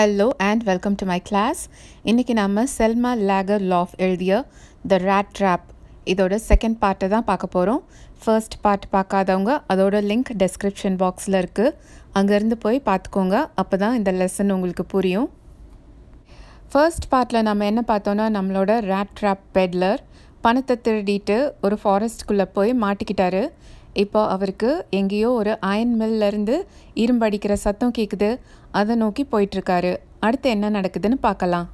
Hello and welcome to my class இன்றைக்கி நம்ம Selma Lagerlof எழுதிய த ரேட் ட்ராப் இதோட செகண்ட் பார்ட்டை தான் பார்க்க போகிறோம் ஃபர்ஸ்ட் பார்ட் பார்க்காதவங்க அதோட லிங்க் டெஸ்கிரிப்ஷன் பாக்ஸில் இருக்குது அங்கேருந்து போய் பார்த்துக்கோங்க அப்போ தான் இந்த லெசன் உங்களுக்கு புரியும் ஃபர்ஸ்ட் பார்ட்டில் நம்ம என்ன பார்த்தோன்னா நம்மளோட ரேட் ட்ராப் பெட்லர் பணத்தை திருடிட்டு ஒரு ஃபாரஸ்ட்குள்ளே போய் மாட்டிக்கிட்டாரு இப்போ அவருக்கு எங்கேயோ ஒரு அயன் மில்லேருந்து இரும்படிக்கிற சத்தம் கேட்குது அதை நோக்கி போயிட்டுருக்காரு அடுத்து என்ன நடக்குதுன்னு பார்க்கலாம்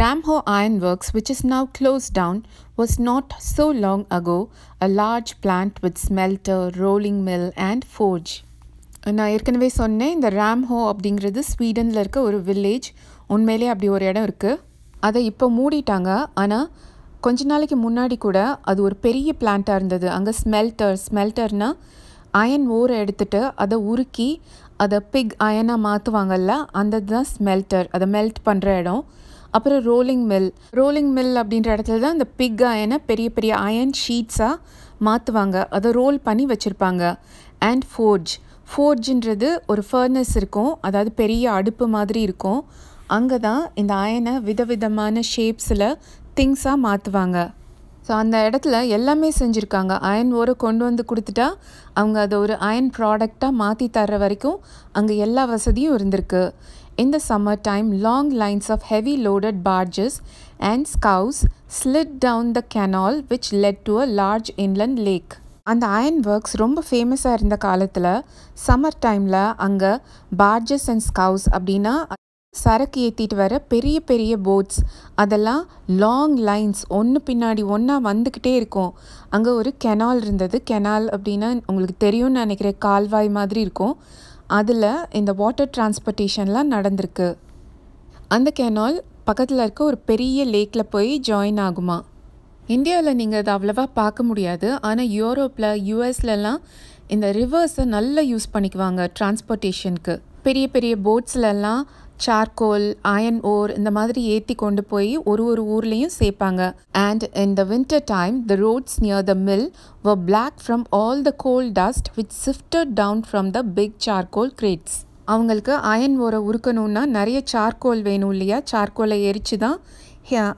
Ramsjo ironworks which is now close down was not so long ago a large plant with smelter rolling mill and forge நான் ஏற்கனவே சொன்னேன் இந்த ஹோ அப்படிங்கிறது ஸ்வீடனில் இருக்க ஒரு வில்லேஜ் உண்மையிலே அப்படி ஒரு இடம் இருக்குது அதை இப்போ மூடிட்டாங்க ஆனால் கொஞ்ச நாளைக்கு முன்னாடி கூட அது ஒரு பெரிய பிளான்ட்டாக இருந்தது அங்கே ஸ்மெல்டர் ஸ்மெல்டர்னால் அயன் ஓரை எடுத்துகிட்டு அதை உருக்கி அதை பிக் அயனாக மாற்றுவாங்கல்ல அந்த இதுதான் ஸ்மெல்டர் அதை மெல்ட் பண்ணுற இடம் அப்புறம் ரோலிங் மில் ரோலிங் மில் அப்படின்ற இடத்துல தான் இந்த பிக் அயனை பெரிய பெரிய அயன் ஷீட்ஸாக மாற்றுவாங்க அதை ரோல் பண்ணி வச்சுருப்பாங்க அண்ட் ஃபோர்ஜ் ஃபோர்ஜுன்றது ஒரு ஃபர்னஸ் இருக்கும் அதாவது பெரிய அடுப்பு மாதிரி இருக்கும் அங்கே தான் இந்த அயனை விதவிதமான ஷேப்ஸில் திங்ஸாக மாற்றுவாங்க ஸோ அந்த இடத்துல எல்லாமே செஞ்சுருக்காங்க அயன் ஓரை கொண்டு வந்து கொடுத்துட்டா அவங்க அதை ஒரு அயன் ப்ராடக்டாக மாற்றி தர்ற வரைக்கும் அங்கே எல்லா வசதியும் இருந்திருக்கு In the time long lines of heavy loaded barges and scows slid down the canal which led to a large inland lake. அந்த அயன் ஒர்க்ஸ் ரொம்ப ஃபேமஸாக இருந்த காலத்தில் சம்மர் டைமில் அங்கே பார்ஜஸ் அண்ட் ஸ்கவுஸ் அப்படின்னா சரக்கு ஏற்றிட்டு வர பெரிய பெரிய போட்ஸ் அதெல்லாம் லாங் லைன்ஸ் ஒன்று பின்னாடி ஒன்றா வந்துக்கிட்டே இருக்கும் அங்கே ஒரு கெனால் இருந்தது கெனால் அப்படின்னா உங்களுக்கு தெரியும்னு நினைக்கிறேன் கால்வாய் மாதிரி இருக்கும் அதில் இந்த வாட்டர் டிரான்ஸ்போர்ட்டேஷன்லாம் நடந்திருக்கு அந்த கெனால் பக்கத்தில் இருக்க ஒரு பெரிய லேக்கில் போய் ஜாயின் ஆகுமா இந்தியாவில் நீங்கள் அதை அவ்வளோவா பார்க்க முடியாது ஆனால் யூரோப்பில் யூஎஸ்லலாம் இந்த ரிவர்ஸை நல்லா யூஸ் பண்ணிக்குவாங்க டிரான்ஸ்போர்ட்டேஷனுக்கு பெரிய பெரிய போட்ஸ்லலாம் சார்கோல் அயன் ஓர் இந்த மாதிரி ஏற்றி கொண்டு போய் ஒரு ஒரு ஊர்லேயும் சேர்ப்பாங்க and in the winter time the roads near the mill were black from all the coal dust which sifted down from the big charcoal crates அவங்களுக்கு அயன் ஓரை உருக்கணும்னா நிறைய சார்கோல் வேணும் இல்லையா சார்கோலை எரித்து தான்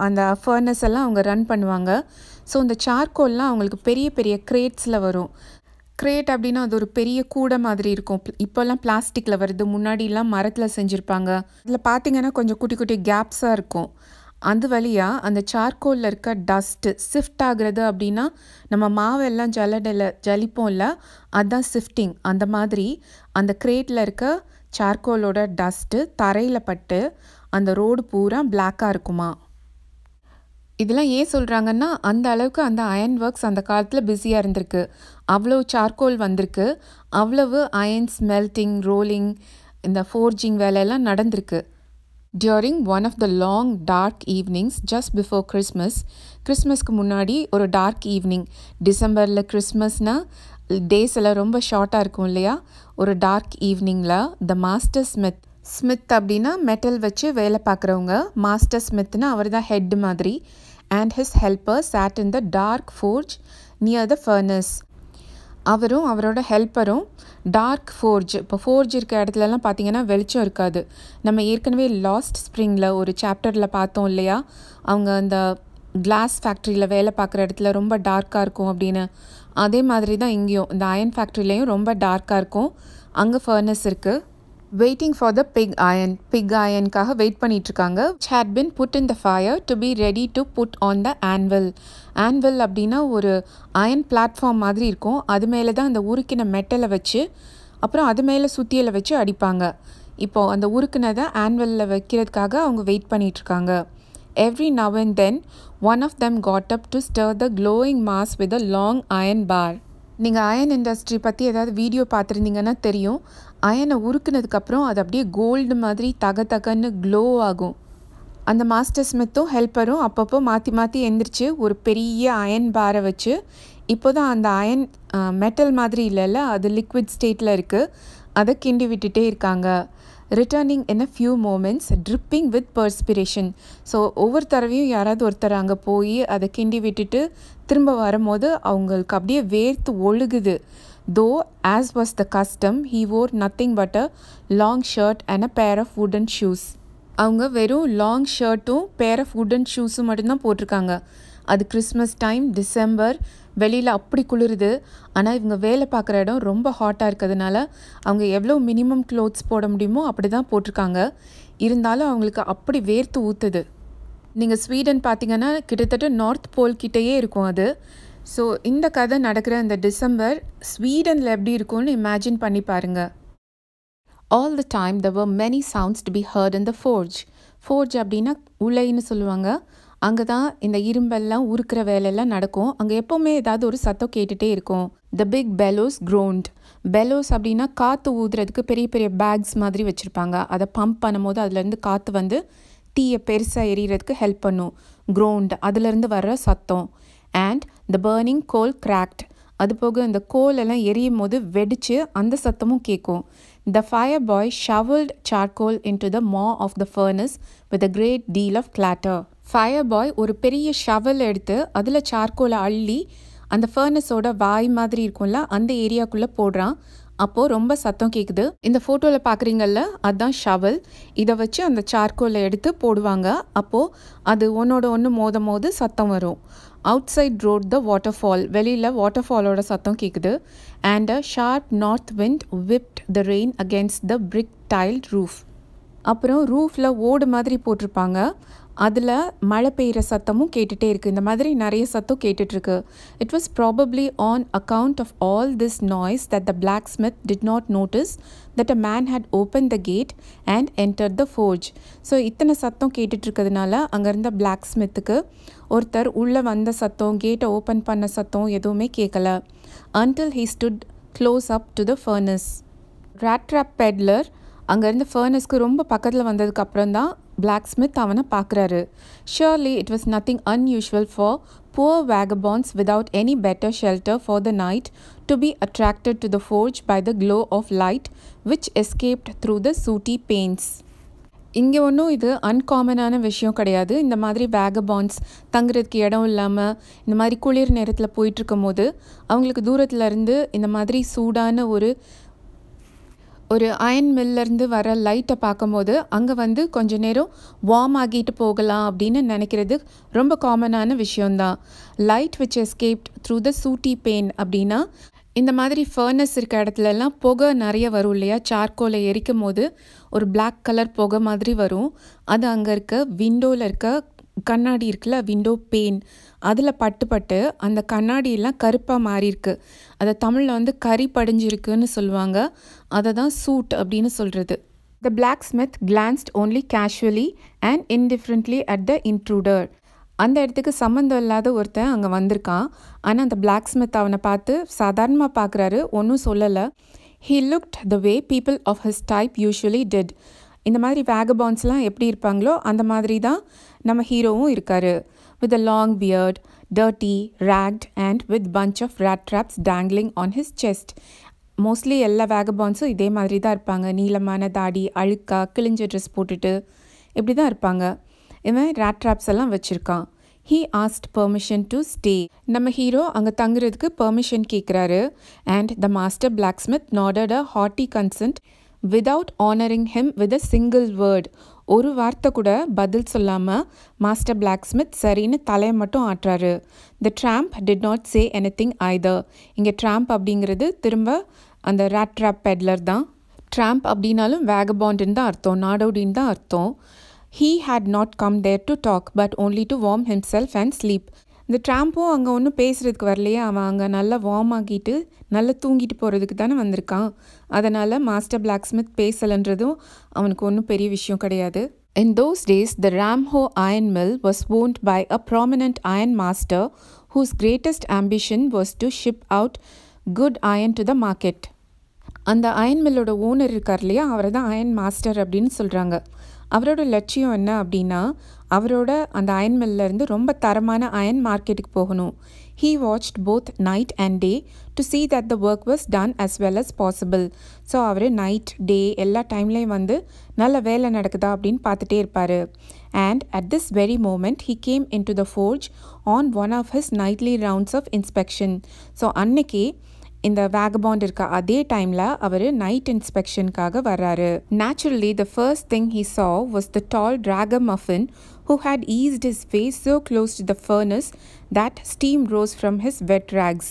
அந்த ஃபர்னஸ் எல்லாம் அவங்க ரன் பண்ணுவாங்க ஸோ இந்த சார்கோல்லாம் அவங்களுக்கு பெரிய பெரிய கிரேட்ஸில் வரும் கிரேட் அப்படின்னா அது ஒரு பெரிய கூடை மாதிரி இருக்கும் இப்போல்லாம் பிளாஸ்டிக்கில் வருது முன்னாடிலாம் மரத்தில் செஞ்சுருப்பாங்க அதில் பார்த்தீங்கன்னா கொஞ்சம் குட்டி குட்டி கேப்ஸாக இருக்கும் அது வழியாக அந்த சார்கோலில் இருக்க டஸ்ட்டு சிஃப்ட் ஆகிறது அப்படின்னா நம்ம மாவெல்லாம் ஜலடில் ஜலிப்போம்ல அதுதான் சிஃப்டிங் அந்த மாதிரி அந்த கிரேட்டில் இருக்க சார்கோலோட டஸ்ட்டு தரையில் பட்டு அந்த ரோடு பூரா பிளாக்காக இருக்குமா இதெல்லாம் ஏன் சொல்கிறாங்கன்னா அந்த அளவுக்கு அந்த அயன் ஒர்க்ஸ் அந்த காலத்தில் பிஸியாக இருந்திருக்கு அவ்வளோ சார்கோல் வந்திருக்கு அவ்வளவு அயன்ஸ் மெல்ட்டிங் ரோலிங் இந்த ஃபோர்ஜிங் வேலையெல்லாம் நடந்திருக்கு during one of the long dark evenings just before Christmas கிறிஸ்மஸ்க்கு முன்னாடி ஒரு டார்க் ஈவினிங் டிசம்பரில் கிறிஸ்மஸ்னால் டேஸ் எல்லாம் ரொம்ப ஷார்ட்டாக இருக்கும் இல்லையா ஒரு டார்க் ஈவினிங்கில் த மாஸ்டர் ஸ்மித் ஸ்மித் அப்படின்னா மெட்டல் வச்சு வேலை பார்க்குறவங்க மாஸ்டர் ஸ்மித்னா அவர் தான் ஹெட் மாதிரி and his helper sat in the dark forge near the furnace அவரும் அவரோட ஹெல்ப்பரும் டார்க் ஃபோர்ஜ் இப்போ ஃபோர்ஜ் இருக்க இடத்துலலாம் பார்த்திங்கன்னா வெளிச்சம் இருக்காது நம்ம ஏற்கனவே லாஸ்ட் ஸ்ப்ரிங்கில் ஒரு சாப்டரில் பார்த்தோம் இல்லையா அவங்க அந்த கிளாஸ் ஃபேக்ட்ரியில் வேலை பார்க்குற இடத்துல ரொம்ப டார்க்காக இருக்கும் அப்படின்னு அதே மாதிரி தான் இங்கேயும் இந்த அயன் ஃபேக்ட்ரிலேயும் ரொம்ப டார்க்காக இருக்கும் அங்கே ஃபர்னஸ் இருக்குது waiting for the pig iron pig அயனுக்காக வெயிட் பண்ணிகிட்ருக்காங்க had been put in the fire to be ready to put on the anvil anvil அப்படின்னா ஒரு அயன் பிளாட்ஃபார்ம் மாதிரி இருக்கும் அது மேலே தான் அந்த உருக்கின மெட்டலை வச்சு அப்புறம் அது மேலே சுத்தியலை வச்சு அடிப்பாங்க இப்போது அந்த உருக்குனதை ஆன்வலில் வைக்கிறதுக்காக அவங்க வெயிட் பண்ணிகிட்ருக்காங்க every now and then one of them got up to stir the glowing mass with a long iron bar நீங்கள் அயன் இண்டஸ்ட்ரி பற்றி ஏதாவது வீடியோ பார்த்துருந்தீங்கன்னா தெரியும் அயனை உருக்குனதுக்கப்புறம் அது அப்படியே கோல்டு மாதிரி தக தகன்னு க்ளோ ஆகும் அந்த மாஸ்டர் ஸ்மித்தும் ஹெல்ப்பரும் அப்பப்போ மாற்றி மாற்றி எந்திரிச்சு ஒரு பெரிய அயன் பாரை வச்சு இப்போ தான் அந்த அயன் மெட்டல் மாதிரி இல்லைல்ல அது லிக்விட் ஸ்டேட்டில் இருக்குது அதை கிண்டி விட்டுட்டே இருக்காங்க returning in a few moments dripping with perspiration so ஒவ்வொரு தடவையும் யாராவது ஒருத்தர் அங்கே போய் அதை கிண்டி விட்டுட்டு திரும்ப வரும்போது அவங்களுக்கு அப்படியே வேர்த்து ஒழுகுது Though, as was the custom, he wore nothing but a long shirt and a pair of wooden shoes. அவங்க வெறும் லாங் ஷர்ட்டும் பேர் ஆஃப் வுடன் ஷூஸும் மட்டும்தான் போட்டிருக்காங்க அது கிறிஸ்மஸ் டைம் டிசம்பர் வெளியில் அப்படி குளிருது ஆனால் இவங்க வேலை பார்க்குற இடம் ரொம்ப ஹாட்டாக இருக்கிறதுனால அவங்க எவ்வளோ மினிமம் க்ளோத்ஸ் போட முடியுமோ அப்படி தான் போட்டிருக்காங்க இருந்தாலும் அவங்களுக்கு அப்படி வேர்த்து ஊற்றுது நீங்கள் ஸ்வீடன் பார்த்தீங்கன்னா கிட்டத்தட்ட நார்த் போல் கிட்டேயே இருக்கும் அது ஸோ இந்த கதை நடக்கிற இந்த டிசம்பர் ஸ்வீடனில் எப்படி இருக்கும்னு இமேஜின் பண்ணி பாருங்க all the time there were many sounds to be heard in the forge forge அப்படின்னா உலைன்னு சொல்லுவாங்க அங்கே தான் இந்த இரும்பெல்லாம் உருக்கிற வேலையெல்லாம் நடக்கும் அங்கே எப்போவுமே ஏதாவது ஒரு சத்தம் கேட்டுகிட்டே இருக்கும் த பிக் பெலோஸ் க்ரோண்ட் பெலோஸ் அப்படின்னா காற்று ஊதுறதுக்கு பெரிய பெரிய பேக்ஸ் மாதிரி வச்சுருப்பாங்க அதை பம்ப் பண்ணும்போது அதுலேருந்து காற்று வந்து டீயை பெருசாக எரியறதுக்கு ஹெல்ப் பண்ணும் க்ரோண்ட் அதுலேருந்து வர்ற சத்தம் and the burning coal cracked அது போக இந்த கோலெல்லாம் எரியும் போது வெடித்து அந்த சத்தமும் கேட்கும் the fire boy shovelled charcoal into the maw of the furnace with a great deal of clatter fire boy ஒரு பெரிய ஷவல் எடுத்து அதில் சார்கோலை அள்ளி அந்த ஃபர்னஸோட வாய் மாதிரி இருக்கும்ல அந்த ஏரியாக்குள்ளே போடுறான் அப்போது ரொம்ப சத்தம் கேட்குது இந்த ஃபோட்டோவில் பார்க்குறீங்கல்ல அதுதான் ஷவல் இதை வச்சு அந்த சார்கோலை எடுத்து போடுவாங்க அப்போது அது ஒன்றோட ஒன்று மோதும் போது சத்தம் வரும் outside roared the waterfall வெளியில் வாட்டர் ஃபாலோட சத்தம் கேட்குது and a sharp north wind whipped the rain against the brick tiled roof அப்புறம் ரூஃபில் ஓடு மாதிரி போட்டிருப்பாங்க அதில் மழை பெய்கிற சத்தமும் கேட்டுகிட்டே இருக்குது இந்த மாதிரி நிறைய சத்தம் கேட்டுட்ருக்கு it was probably on account of all this noise that the blacksmith did not notice that a man had open the gate and enter the forge so இத்தனை சத்தம் கேட்டுட்ருக்கிறதுனால அங்கேருந்த இருந்த பிளாக் ஸ்மித்துக்கு ஒருத்தர் உள்ளே வந்த சத்தம் கேட்டை ஓப்பன் பண்ண சத்தம் எதுவுமே கேட்கல until he stood close up to the furnace rat peddler அங்கேருந்து ஃபர்னஸ்க்கு ரொம்ப பக்கத்தில் வந்ததுக்கப்புறம் தான் பிளாக் ஸ்மித் அவனை பார்க்குறாரு surely it was nothing unusual for poor vagabonds without any better shelter for the night to be attracted to the forge by the glow of light which escaped through the sooty panes இங்கே ஒன்றும் இது அன்காமனான விஷயம் கிடையாது இந்த மாதிரி வேகபான்ஸ் தங்குறதுக்கு இடம் இல்லாமல் இந்த மாதிரி குளிர் நேரத்தில் போயிட்டுருக்கும் போது அவங்களுக்கு தூரத்துலேருந்து இந்த மாதிரி சூடான ஒரு ஒரு அயன் மில்லிருந்து வர லைட்டை பார்க்கும்போது அங்கே வந்து கொஞ்ச நேரம் வார்ம் ஆகிட்டு போகலாம் அப்படின்னு நினைக்கிறது ரொம்ப காமனான விஷயந்தான் light which escaped through the sooty pane அப்படின்னா இந்த மாதிரி ஃபர்னஸ் இருக்க இடத்துலலாம் புகை நிறைய வரும் இல்லையா சார்கோலை எரிக்கும் போது ஒரு பிளாக் கலர் புகை மாதிரி வரும் அது அங்கே இருக்க விண்டோவில் இருக்க கண்ணாடி இருக்குல்ல விண்டோ பெயின் அதில் பட்டு பட்டு அந்த கண்ணாடியெல்லாம் கருப்பாக மாறியிருக்கு அதை தமிழில் வந்து கறி படிஞ்சிருக்குன்னு சொல்லுவாங்க அதை தான் சூட் அப்படின்னு சொல்கிறது the blacksmith glanced only casually and indifferently at the intruder அந்த இடத்துக்கு சம்மந்தம் இல்லாத ஒருத்தன் அங்கே வந்திருக்கான் ஆனால் அந்த பிளாக் ஸ்மித் அவனை பார்த்து சாதாரணமாக பார்க்குறாரு ஒன்றும் சொல்லலை he looked the way people of his type usually did இந்த மாதிரி வேகபான்ஸ்லாம் எப்படி இருப்பாங்களோ அந்த மாதிரி தான் நம்ம ஹீரோவும் இருக்கார் with a long beard, dirty, ragged, and with bunch of rat traps dangling on his chest. Mostly எல்லா வேகபான்ஸும் இதே மாதிரி தான் இருப்பாங்க நீளமான தாடி அழுக்கா கிழிஞ்ச ட்ரெஸ் போட்டுட்டு இப்படி தான் இருப்பாங்க இவன் ரேட் ட்ராப்ஸ் எல்லாம் வச்சுருக்கான் he asked permission to stay நம்ம ஹீரோ அங்கே தங்குறதுக்கு பர்மிஷன் கேட்குறாரு and the master blacksmith nodded a haughty consent without honouring him with a single word ஒரு வார்த்தை கூட பதில் சொல்லாமல் மாஸ்டர் பிளாக் ஸ்மித் சரின்னு தலையை மட்டும் ஆட்டுறாரு the tramp did not say anything either இங்கே ட்ராம்ப் அப்படிங்கிறது திரும்ப அந்த ரேட் ட்ராப் பெட்லர் தான் ட்ராம்ப் அப்படின்னாலும் வேகபாண்டுன்னு தான் அர்த்தம் நாடோடின்னு தான் அர்த்தம் he had not come there to talk but only to warm himself and sleep இந்த ட்ராம்பும் அங்கே ஒன்றும் பேசுகிறதுக்கு வரலையே அவன் அங்கே நல்லா வார்ம் ஆகிட்டு நல்லா தூங்கிட்டு போகிறதுக்கு தானே வந்திருக்கான் அதனால் மாஸ்டர் பிளாக் ஸ்மித் பேசலைன்றதும் அவனுக்கு ஒன்றும் பெரிய விஷயம் கிடையாது in those days the Ramsjo iron mill was owned by a prominent iron master whose greatest ambition was to ship out good iron to the market அந்த அயன் மில்லோட ஓனர் இருக்கார் இல்லையா அவரை தான் அயன் மாஸ்டர் அப்படின்னு சொல்கிறாங்க அவரோட லட்சியம் என்ன அப்படின்னா அவரோட அந்த அயன் மில்லேருந்து ரொம்ப தரமான அயன் மார்க்கெட்டுக்கு போகணும் he watched both night and day to see that the work was done as well as possible so அவர் நைட் டே எல்லா டைம்லேயும் வந்து நல்ல வேலை நடக்குதா அப்படின்னு பார்த்துட்டே இருப்பார் and at this very moment he came into the forge on one of his nightly rounds of inspection so அன்னைக்கே இந்த வேகபாண்ட் இருக்க அதே டைமில் அவர் நைட் இன்ஸ்பெக்ஷனுக்காக வர்றாரு naturally the first thing he saw was the tall ragamuffin who had eased his face so close to the furnace that steam rose from his wet rags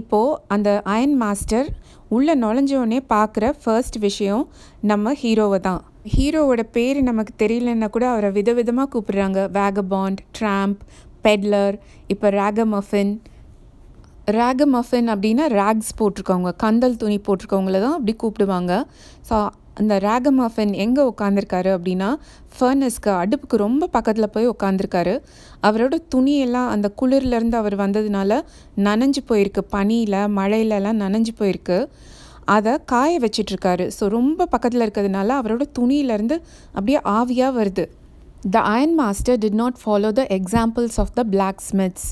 இப்போது அந்த iron master உள்ளே நுழைஞ்சோடனே பார்க்குற first விஷயம் நம்ம ஹீரோவை தான் ஹீரோவோட பேர் நமக்கு தெரியலன்னா கூட அவரை விதவிதமாக கூப்பிடுறாங்க வேகபாண்ட் ட்ராம்ப் பெட்லர் இப்போ ராகமஃபின் ரேக மஃபின் அப்படின்னா ரேக்ஸ் போட்டிருக்கவங்க கந்தல் துணி போட்டிருக்கவங்கள தான் அப்படி கூப்பிடுவாங்க ஸோ அந்த ரேக மஃபின் எங்கே உட்காந்துருக்காரு அப்படின்னா ஃபர்னஸ்க்கு அடுப்புக்கு ரொம்ப பக்கத்தில் போய் உட்காந்துருக்காரு அவரோட துணியெல்லாம் அந்த குளிர்லேருந்து அவர் வந்ததுனால நனைஞ்சு போயிருக்கு பனியில் மழையிலலாம் நனைஞ்சு போயிருக்கு அதை காய வச்சிட்ருக்காரு ஸோ ரொம்ப பக்கத்தில் இருக்கிறதுனால அவரோட துணியிலேருந்து அப்படியே ஆவியாக வருது the iron master did not follow the examples of the blacksmiths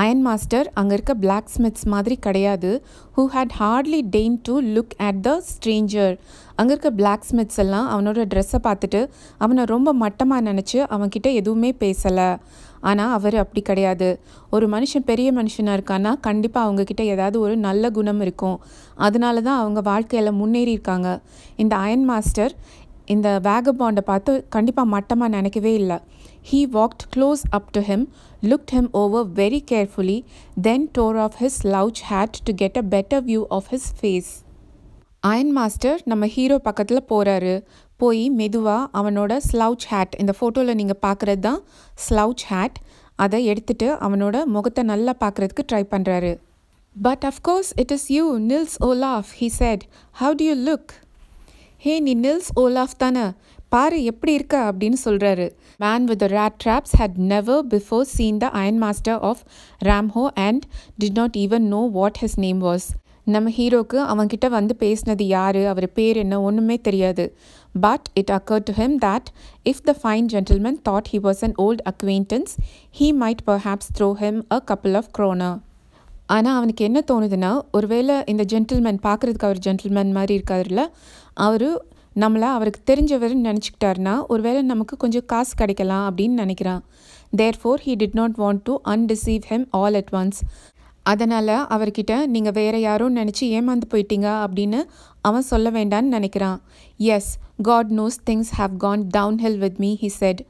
iron master அங்கே இருக்க பிளாக் ஸ்மித்ஸ் மாதிரி கிடையாது who had hardly deigned to look at the stranger அங்கே இருக்க பிளாக் ஸ்மித்ஸ் எல்லாம் அவனோட ட்ரெஸ்ஸை பார்த்துட்டு அவனை ரொம்ப மட்டமாக நினச்சி அவன்கிட்ட எதுவுமே பேசலை ஆனால் அவர் அப்படி கிடையாது ஒரு மனுஷன் பெரிய மனுஷனாக இருக்கான்னா கண்டிப்பாக அவங்கக்கிட்ட ஏதாவது ஒரு நல்ல குணம் இருக்கும் அதனால தான் அவங்க வாழ்க்கையில் முன்னேறி இருக்காங்க இந்த அயன் மாஸ்டர் இந்த வேக பாண்டை பார்த்து கண்டிப்பாக மட்டமாக நினைக்கவே இல்லை he walked close up to him looked him over very carefully, then tore off his slouch hat to get a better view of his face. Iron master நம்ம ஹீரோ பக்கத்தில் போகிறாரு போய் மெதுவாக அவனோட ஸ்லவுச் ஹேட் இந்த ஃபோட்டோவில் நீங்கள் பார்க்குறது தான் ஸ்லவுச் ஹேட் அதை எடுத்துகிட்டு அவனோட முகத்தை நல்லா பார்க்குறதுக்கு ட்ரை பண்ணுறாரு but of course it is you Nils Olof he said how do you look hey நீ நில்ஸ் ஓலாஃப் தானே பாரு எப்படி இருக்க அப்படின்னு சொல்கிறாரு man with rat traps had never before seen the iron master of Ramsjo and did not even know what his name was நம்ம ஹீரோக்கு அவன்கிட்ட வந்து பேசினது யார் அவர் பேர் என்ன ஒன்றுமே தெரியாது but it occur to him that if the fine gentleman thought he was an old acquaintance he might perhaps throw him a couple of kronor ஆனால் அவனுக்கு என்ன தோணுதுன்னா ஒருவேளை இந்த ஜென்டில்மேன் பார்க்குறதுக்கு அவர் ஜென்டில்மேன் மாதிரி இருக்காருல்ல அவர் நம்மளை அவருக்கு தெரிஞ்சவருன்னு நினச்சிக்கிட்டாருன்னா ஒருவேளை நமக்கு கொஞ்சம் காசு கிடைக்கலாம் அப்படின்னு நினைக்கிறான் therefore he did not want to undeceive him all at once அதனால் அவர்கிட்ட நீங்கள் வேறு யாரும் நினச்சி ஏமாந்து போயிட்டீங்க அப்படின்னு அவன் சொல்ல வேண்டான்னு நினைக்கிறான் yes God knows things have gone down hill with me he said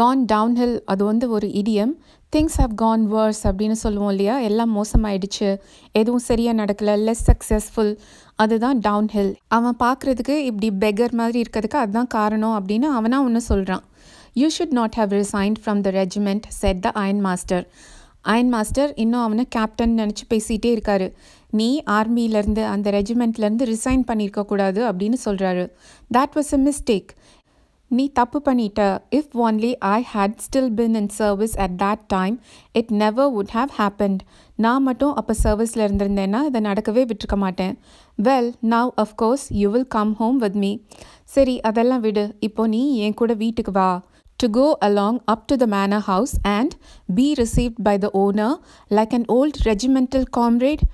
gone down hill அது வந்து ஒரு idiom things have gone worse அப்படின்னு சொல்லுவோம் இல்லையா எல்லாம் மோசமாயிடுச்சு எதுவும் சரியாக நடக்கலை லெஸ் சக்ஸஸ்ஃபுல் அதுதான் டவுன்ஹில் அவன் பார்க்குறதுக்கு இப்படி பெகர் மாதிரி இருக்கிறதுக்கு அதுதான் காரணம் அப்படின்னு அவனாக ஒன்று சொல்கிறான் you should not have resigned from the regiment said the iron master iron master இன்னும் அவனை கேப்டன் நினச்சி பேசிகிட்டே இருக்காரு நீ ஆர்மியிலேருந்து அந்த ரெஜிமெண்ட்லேருந்து ரிசைன் பண்ணியிருக்கக்கூடாது அப்படின்னு சொல்கிறாரு தேட் வாஸ் அ மிஸ்டேக் நீ தப்பு பண்ணிட்ட if only I had still been in service at that time it never would have happened நான் மட்டும் அப்போ சர்வீஸில் இருந்திருந்தேன்னா இதை நடக்கவே விட்டுருக்க மாட்டேன் well now of course you will come home with me சரி அதெல்லாம் விடு இப்போ நீ என் கூட வீட்டுக்கு வா to go along up to the manor house and be received by the owner like an old regimental comrade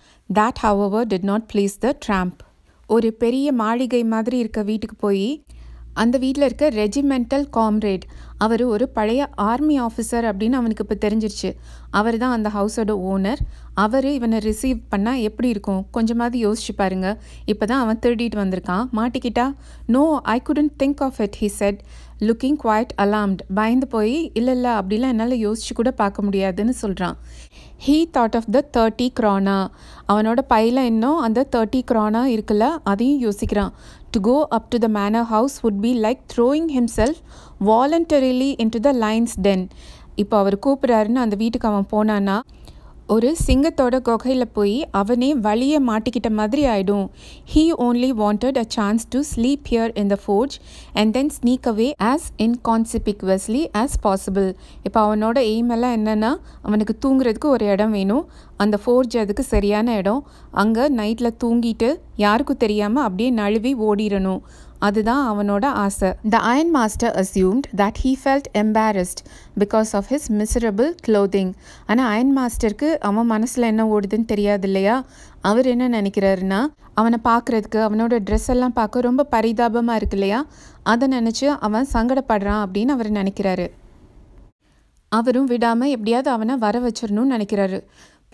however did not please the tramp ஒரு பெரிய மாளிகை மாதிரி இருக்க வீட்டுக்கு போய் அந்த வீட்டில் இருக்க ரெஜிமெண்டல் காம்ரேட் அவர் ஒரு பழைய ஆர்மி ஆஃபீஸர் அப்படின்னு அவனுக்கு இப்போ தெரிஞ்சிருச்சு அவர் தான் அந்த ஹவுஸோட ஓனர் அவர் இவனை ரிசீவ் பண்ணால் எப்படி இருக்கும் கொஞ்சமாவது யோசிச்சு பாருங்க இப்போ தான் அவன் திருடிட்டு வந்திருக்கான் மாட்டிக்கிட்டா no I couldn't think of it he said looking quite alarmed பயந்து போய் இல்லை இல்லை அப்படிலாம் என்னால் யோசிச்சு கூட பார்க்க முடியாதுன்னு சொல்கிறான் he thought of the thirty kronor அவனோட பையில் இன்னும் அந்த தேர்ட்டி க்ரானா இருக்குல்ல அதையும் யோசிக்கிறான் to go up to the manor house would be like throwing himself voluntarily into the lion's den இப்போ அவர் கூப்பிட்றாருன்னு அந்த வீட்டுக்கு அவன் போனான்னா ஒரு சிங்கத்தோட குகையில் போய் அவனே வழியை மாட்டிக்கிட்ட மாதிரி ஆயிடும் he only wanted a chance to sleep here in the forge and then sneak away as inconspicuously as possible இப்போ அவனோட எய்ம் எல்லாம் என்னென்னா அவனுக்கு தூங்குறதுக்கு ஒரு இடம் வேணும் அந்த ஃபோர்ஜ் அதுக்கு சரியான இடம் அங்கே நைட்டில் தூங்கிட்டு யாருக்கும் தெரியாமல் அப்படியே நழுவி ஓடிடணும் அதுதான் அவனோட ஆசை the iron master assumed that he felt embarrassed because of his miserable clothing ஆனால் அயன் மாஸ்டருக்கு அவன் மனசில் என்ன ஓடுதுன்னு தெரியாது இல்லையா அவர் என்ன நினைக்கிறாருன்னா அவனை பார்க்குறதுக்கு அவனோட ட்ரெஸ் எல்லாம் பார்க்க ரொம்ப பரிதாபமாக இருக்கு இல்லையா அதை நினச்சி அவன் சங்கடப்படுறான் அப்படின்னு அவர் நினைக்கிறாரு அவரும் விடாமல் எப்படியாவது அவனை வர வச்சிடணும்னு நினைக்கிறாரு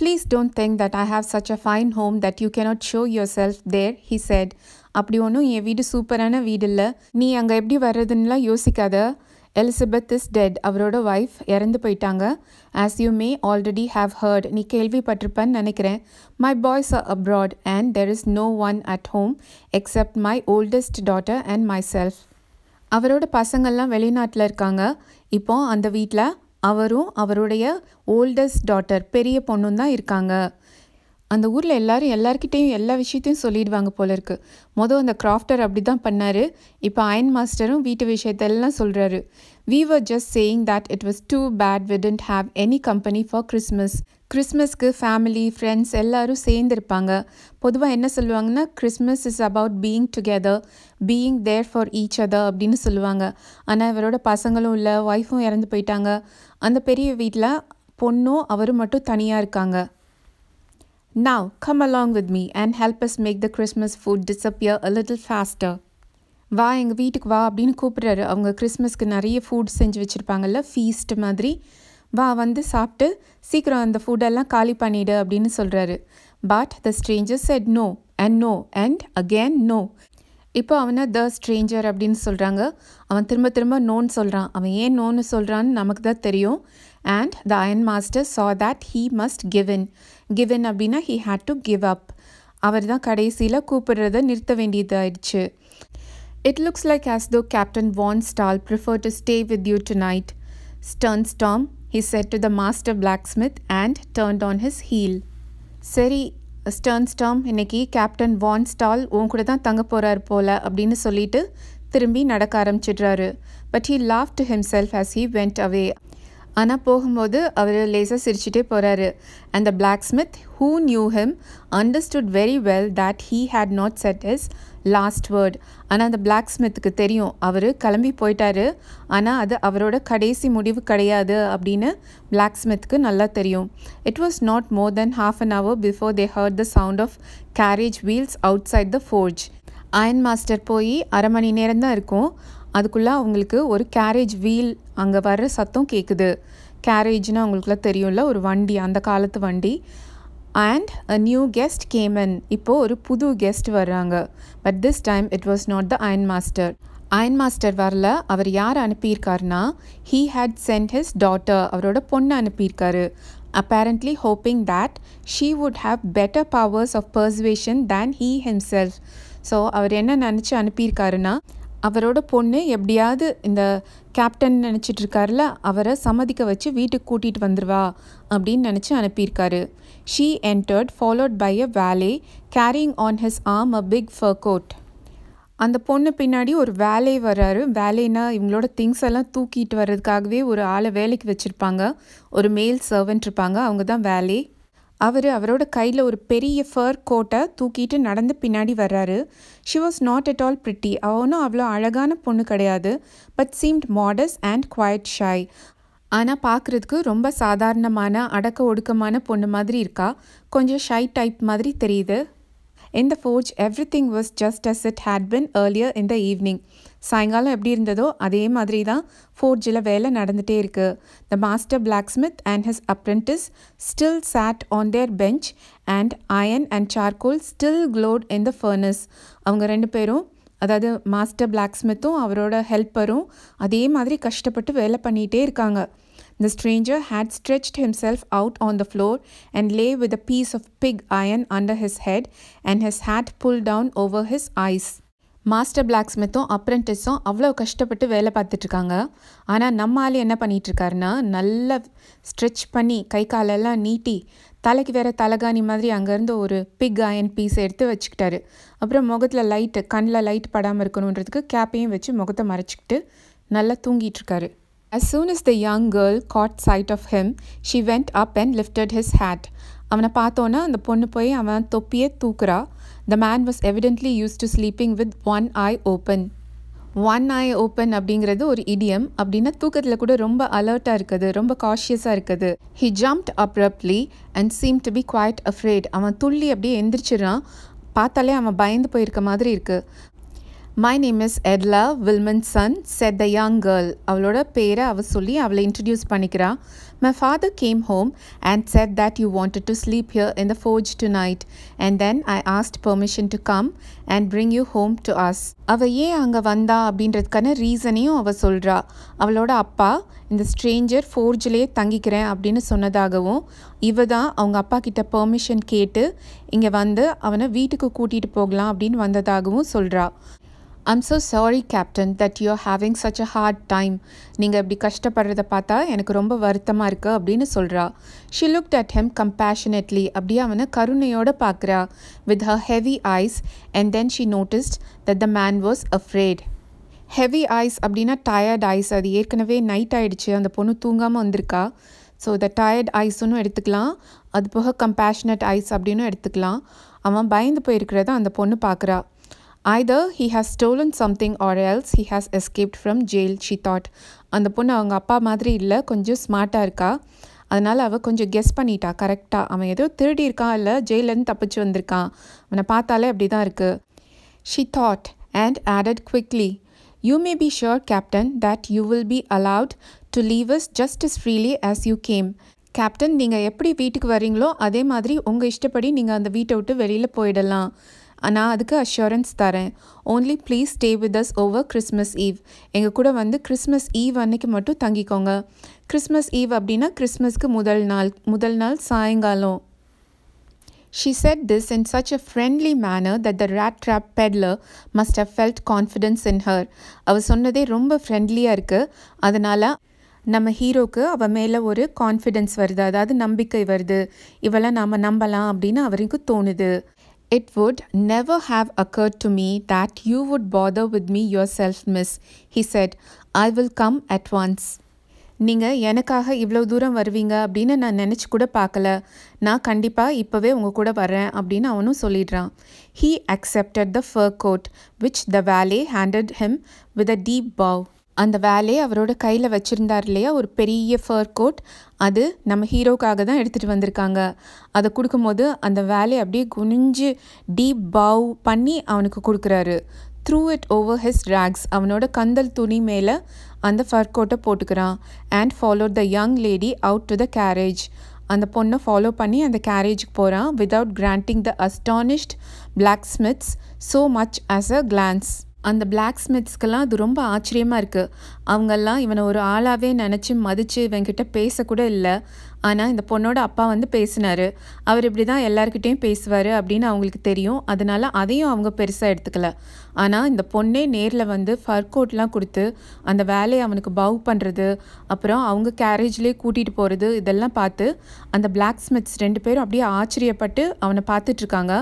please don't think that I have such a fine home that you cannot show yourself there he said அப்படி ஒன்றும் என் வீடு சூப்பரான வீடு இல்லை நீ அங்கே எப்படி வர்றதுன்னெலாம் யோசிக்காத எலிசபெத் இஸ் டெட் அவரோட ஒய்ஃப் இறந்து போயிட்டாங்க as you may already have heard நீ கேள்விப்பட்டிருப்பேன்னு நினைக்கிறேன் my boys are abroad and there is no one at home except my oldest daughter and myself அவரோட பசங்கள்லாம் வெளிநாட்டில் இருக்காங்க இப்போ அந்த வீட்டில் அவரும் அவருடைய ஓல்டஸ்ட் டாட்டர் பெரிய பொண்ணும் தான் இருக்காங்க அந்த ஊரில் எல்லோரும் எல்லாருக்கிட்டேயும் எல்லா விஷயத்தையும் சொல்லிடுவாங்க போல இருக்குது மொதல் அந்த கிராஃப்டர் அப்படி தான் பண்ணார் இப்போ அயன் மாஸ்டரும் வீட்டு விஷயத்தெல்லாம் சொல்கிறாரு we were just saying that it was too bad we didn't have any company for Christmas கிறிஸ்மஸ்க்கு ஃபேமிலி ஃப்ரெண்ட்ஸ் எல்லோரும் சேர்ந்துருப்பாங்க பொதுவாக என்ன சொல்லுவாங்கன்னா Christmas is about being together being there for each other அப்படின்னு சொல்லுவாங்க ஆனால் இவரோட பசங்களும் இல்லை ஒய்ஃபும் இறந்து போயிட்டாங்க அந்த பெரிய வீட்டில் பொண்ணும் அவரும் மட்டும் தனியாக இருக்காங்க now come along with me and help us make the Christmas food disappear a little faster வா எங்கள் வீட்டுக்கு வா அப்படின்னு கூப்பிட்றாரு அவங்க கிறிஸ்மஸ்க்கு நிறைய ஃபுட் செஞ்சு வச்சுருப்பாங்கல்ல ஃபீஸ்ட் மாதிரி வா வந்து சாப்பிட்டு சீக்கிரம் அந்த ஃபுட்டெல்லாம் காலி பண்ணிடு அப்படின்னு சொல்கிறாரு but the stranger said no and no and again no இப்போ அவனை த ஸ்ட்ரேஞ்சர் அப்படின்னு சொல்கிறாங்க அவன் திரும்ப திரும்ப நோன்னு சொல்கிறான் அவன் ஏன் நோன்னு சொல்கிறான்னு நமக்கு தான் தெரியும் and the iron master saw that he must given given அப்படின்னா he had to give up அவர் தான் கடைசியில் கூப்பிடுறத நிறுத்த வேண்டியதாயிடுச்சு it looks like as though captain von Stahle prefer to stay with you tonight stern ஸ்டாம் he said to the master blacksmith and turned on his heel. சரி ஸ்டர்ன்ஸ்டாம் இன்னைக்கு captain von stall உன் கூட தான் தங்க போகிறார் போல அப்படின்னு சொல்லிட்டு திரும்பி நடக்க ஆரம்பிச்சிடுறாரு but he laughed to himself as he went away ஆனால் போகும்போது அவர் லேசாக சிரிச்சுட்டே போகிறாரு and the blacksmith who knew him understood very well that he had not said his last word ஆனால் அந்த பிளாக் ஸ்மித்துக்கு தெரியும் அவர் கிளம்பி போயிட்டாரு ஆனால் அது அவரோட கடைசி முடிவு கிடையாது அப்படின்னு பிளாக் ஸ்மித்துக்கு நல்லா தெரியும் it was not more then half an hour before they heard the sound of carriage wheels outside the forge iron master போய் அரை மணி நேரம் தான் இருக்கும் அதுக்குள்ளே அவங்களுக்கு ஒரு கேரேஜ் வீல் அங்கே வர்ற சத்தம் கேட்குது கேரேஜ்னால் அவங்களுக்குலாம் தெரியும்ல ஒரு வண்டி அந்த காலத்து வண்டி And a new guest came in. Ippo pudu guest varanga. But this time it was not the Iron Master. Iron Master varla avar yaar He had sent his daughter avaroda ponna anupir Apparently hoping that she would have better powers of persuasion than he himself. So avar enna nanichu anupir karuna. அவரோட பொண்ணு எப்படியாவது இந்த captain நினச்சிட்டு இருக்காருல அவரை சம்மதிக்க வச்சு வீட்டுக்கு கூட்டிகிட்டு வந்துடுவா அப்படின்னு நினச்சி அனுப்பியிருக்காரு she entered followed by a valet carrying on his arm a big fur coat அந்த பொண்ணு பின்னாடி ஒரு வேலை வர்றாரு வேலைன்னா இவங்களோட திங்ஸ் எல்லாம் தூக்கிட்டு வர்றதுக்காகவே ஒரு ஆளை வேலைக்கு வச்சுருப்பாங்க ஒரு மேல் சர்வெண்ட் இருப்பாங்க அவங்க தான் வேலை அவர் அவரோட கையில் ஒரு பெரிய ஃபர் கோட்டை தூக்கிட்டு நடந்து பின்னாடி வர்றாரு she was not at all pretty அவனும் அவ்வளோ அழகான பொண்ணு கிடையாது but seemed modest and quite shy ஆனால் பார்க்குறதுக்கு ரொம்ப சாதாரணமான அடக்க ஒடுக்கமான பொண்ணு மாதிரி இருக்கா கொஞ்சம் ஷை டைப் மாதிரி தெரியுது இந்த forge everything was just as it had been earlier இந்த ஈவினிங் சாயங்காலம் எப்படி இருந்ததோ அதே மாதிரி தான் ஃபோர்ஜில் வேலை நடந்துகிட்டே இருக்குது the master blacksmith and his apprentice still sat on their bench and iron and charcoal still glowed in the furnace அவங்க ரெண்டு பேரும் அதாவது மாஸ்டர் பிளாக் ஸ்மித்தும் அவரோட ஹெல்ப்பரும் அதே மாதிரி கஷ்டப்பட்டு வேலை பண்ணிகிட்டே இருக்காங்க the stranger had stretched self out on the floor and lay with a piece of pig iron under his head and his hat pull down over his eyes master பிளாக் ஸ்மித்தும் அப்ரெண்டிஸும் அவ்வளோ கஷ்டப்பட்டு வேலை பார்த்துட்ருக்காங்க ஆனால் நம்ம ஆள் என்ன பண்ணிகிட்ருக்காருன்னா நல்லா ஸ்ட்ரெச் பண்ணி கை காலெல்லாம் நீட்டி தலைக்கு வேற தலைகாணி மாதிரி அங்கேருந்து ஒரு பிக் அயன் பீஸ் எடுத்து வச்சுக்கிட்டாரு அப்புறம் முகத்தில் லைட்டு கண்ணில் லைட் படாமல் இருக்கணுன்றதுக்கு கேப்பையும் வச்சு முகத்தை மறைச்சிக்கிட்டு நல்லா தூங்கிட்டுருக்காரு as soon is the young girl caught sight of him she went up and lifted his hat அவனை பார்த்தோன்னே அந்த பொண்ணு போய் அவன் தொப்பியே தூக்குறா the man was evidently use to sleeping with one eye open one eye open அப்படிங்கிறது ஒரு இடியம் அப்படின்னா தூக்கத்தில் கூட ரொம்ப அலர்ட்டாக இருக்குது ரொம்ப காஷியஸாக இருக்குது he jumped abruptly and seem to be quite afraid அவன் துள்ளி அப்படியே எந்திரிச்சிடறான் பார்த்தாலே அவன் பயந்து போயிருக்க மாதிரி இருக்குது my name is Edla Willmansson said the young girl அவளோட பேரை அவள் சொல்லி அவளை இன்ட்ரடியூஸ் பண்ணிக்கிறா my father came home and said that you wanted to sleep here in the forge tonight and then I asked permission to come and bring you home to us அவள் ஏன் அங்கே வந்தா அப்படின்றதுக்கான ரீசனையும் அவள் சொல்கிறா அவளோட அப்பா இந்த ஸ்ட்ரேஞ்சர் ஃபோர்ஜிலேயே தங்கிக்கிறேன் அப்படின்னு சொன்னதாகவும் இவ தான் அவங்க அப்பா கிட்ட பெர்மிஷன் கேட்டு இங்கே வந்து அவனை வீட்டுக்கு கூட்டிகிட்டு போகலாம் அப்படின்னு வந்ததாகவும் சொல்கிறாள் I'm so sorry captain that you having such a hard time நீங்கள் இப்படி கஷ்டப்படுறத பார்த்தா எனக்கு ரொம்ப வருத்தமாக இருக்குது அப்படின்னு சொல்கிறா she look at him compassionately அப்படியே அவனை கருணையோடு பார்க்குறா with her heavy eyes and then she noticed that the man was afraid heavy eyes அப்படின்னா டயர்ட் ஐஸ் அது ஏற்கனவே நைட் ஆகிடுச்சு அந்த பொண்ணு தூங்காமல் வந்திருக்கா ஸோ த டயர்ட் ஐஸுன்னு எடுத்துக்கலாம் அது போக கம்பேஷனட் ஐஸ் அப்படின்னு எடுத்துக்கலாம் அவன் பயந்து போயிருக்கிறத அந்த பொண்ணு பார்க்குறா either he has stolen something or else he has escaped from jail she thought அந்த பொண்ணு அவங்க அப்பா மாதிரி இல்லை கொஞ்சம் ஸ்மார்ட்டாக இருக்கா அதனால் அவள் கொஞ்சம் கெஸ் பண்ணிட்டா கரெக்டாக அவன் ஏதோ திருடி இருக்கா இல்லை ஜெயிலேருந்து தப்பிச்சு வந்திருக்கான் அவனை பார்த்தாலே அப்படி தான் இருக்குது she thought and added quickly you may be sure captain that you will be allowed to leave us just is freely as you came captain நீங்கள் எப்படி வீட்டுக்கு வரீங்களோ அதே மாதிரி உங்கள் இஷ்டப்படி நீங்கள் அந்த வீட்டை விட்டு வெளியில் போயிடலாம் நான் அதுக்கு அஷூரன்ஸ் தரேன் only please stay with us over Christmas Eve எங்கள் கூட வந்து கிறிஸ்மஸ் ஈவ் அன்னைக்கு மட்டும் தங்கிக்கோங்க கிறிஸ்மஸ் ஈவ் அப்படின்னா கிறிஸ்மஸ்க்கு முதல் நாள் முதல் நாள் சாயங்காலம் she said this in such a friendly manner that the rat trap peddler must have felt confidence in her அவர் சொன்னதே ரொம்ப ஃப்ரெண்ட்லியாக இருக்குது அதனால் நம்ம ஹீரோக்கு அவள் மேலே ஒரு கான்ஃபிடென்ஸ் வருது அதாவது நம்பிக்கை வருது இவளை நாம் நம்பலாம் அப்படின்னு அவருக்கு தோணுது It would never have occurred to me that you would bother with me yourself, miss, he said. I will come at once. நீங்கள் எனக்காக இவ்வளோ தூரம் வருவீங்க அப்படின்னு நான் நினச்சி கூட பார்க்கல நான் கண்டிப்பாக இப்போவே உங்கள் கூட வரேன் அப்படின்னு அவனும் சொல்லிடுறான் he accepted the fur coat which the valet handed him with a deep bow அந்த வேலையை அவரோட கையில் வச்சுருந்தார் இல்லையா ஒரு பெரிய ஃபர் கோட் அது நம்ம ஹீரோக்காக தான் எடுத்துகிட்டு வந்திருக்காங்க அதை கொடுக்கும்போது அந்த வேலையை அப்படியே குனிஞ்சு டீப் பாவ் பண்ணி அவனுக்கு கொடுக்குறாரு threw it over his rags அவனோட கந்தல் துணி மேலே அந்த ஃபர் கோட்டை போட்டுக்கிறான் and follow the young lady out to the carriage அந்த பொண்ணை ஃபாலோ பண்ணி அந்த கேரேஜுக்கு போகிறான் without granting the astonished blacksmiths so much as a glance அந்த பிளாக் ஸ்மித்ஸ்க்கெல்லாம் அது ரொம்ப ஆச்சரியமாக இருக்குது அவங்கெல்லாம் இவனை ஒரு ஆளாகவே நினச்சி மதித்து இவன்கிட்ட பேசக்கூட இல்லை ஆனால் இந்த பொண்ணோட அப்பா வந்து பேசினார் அவர் இப்படி தான் எல்லாருக்கிட்டேயும் பேசுவார் அப்படின்னு அவங்களுக்கு தெரியும் அதனால் அதையும் அவங்க பெருசாக எடுத்துக்கல ஆனால் இந்த பொண்ணே நேரில் வந்து ஃபர்கோட்லாம் கொடுத்து அந்த வேலையை அவனுக்கு பவு பண்ணுறது அப்புறம் அவங்க கேரேஜ்லேயே கூட்டிகிட்டு போகிறது இதெல்லாம் பார்த்து அந்த பிளாக் ஸ்மித்ஸ் ரெண்டு பேரும் அப்படியே ஆச்சரியப்பட்டு அவனை பார்த்துட்ருக்காங்க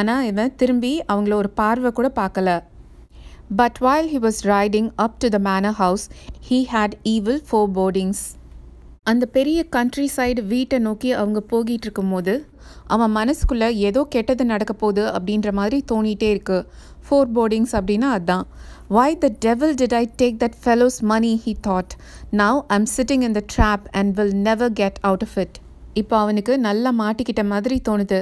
ஆனால் இவன் திரும்பி அவங்கள ஒரு பார்வை கூட பார்க்கல But while he was riding up to the manor house, he had evil forebodings. On the country countryside, we நோக்கி அவங்க போகிட்டு இருக்கும்போது அவன் மனசுக்குள்ளே ஏதோ கெட்டது நடக்க போகுது அப்படின்ற மாதிரி தோணிகிட்டே இருக்கு ஃபோர் போர்டிங்ஸ் அப்படின்னா Why the devil did I take that fellow's money? he thought. Now I'm sitting in the trap and will never get out of it. இப்போ அவனுக்கு நல்லா மாட்டிக்கிட்ட மாதிரி தோணுது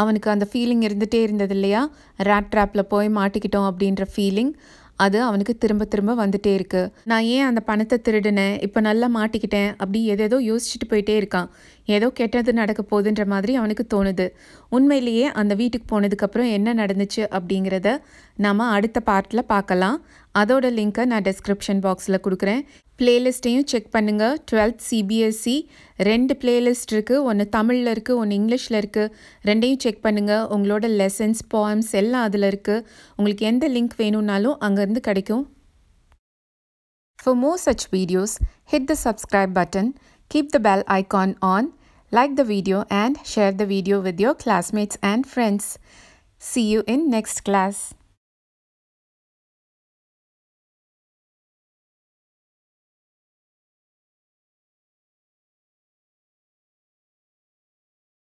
அவனுக்கு அந்த ஃபீலிங் இருந்துகிட்டே இருந்தது இல்லையா ரேட் ட்ராப்பில் போய் மாட்டிக்கிட்டோம் அப்படின்ற ஃபீலிங் அது அவனுக்கு திரும்ப திரும்ப வந்துட்டே இருக்குது நான் ஏன் அந்த பணத்தை திருடினேன் இப்போ நல்லா மாட்டிக்கிட்டேன் அப்படி எதேதோ யோசிச்சுட்டு போயிட்டே இருக்கான் ஏதோ கெட்டது நடக்க போகுதுன்ற மாதிரி அவனுக்கு தோணுது உண்மையிலேயே அந்த வீட்டுக்கு போனதுக்கப்புறம் என்ன நடந்துச்சு அப்படிங்கிறத நாம் அடுத்த பார்ட்டில் பார்க்கலாம் அதோட லிங்க்கை நான் டெஸ்கிரிப்ஷன் பாக்ஸில் கொடுக்குறேன் பிளேலிஸ்ட்டையும் செக் பண்ணுங்கள் டுவெல்த் சிபிஎஸ்சி ரெண்டு பிளேலிஸ்ட் இருக்குது ஒன்று தமிழில் இருக்குது ஒன்று இங்கிலீஷில் இருக்குது ரெண்டையும் செக் பண்ணுங்கள் உங்களோட லெசன்ஸ் போயம்ஸ் எல்லாம் அதில் இருக்குது உங்களுக்கு எந்த லிங்க் வேணும்னாலும் அங்கேருந்து கிடைக்கும் for more such videos hit the subscribe button Keep the bell icon on, like the video and share the video with your classmates and friends. See you in next class.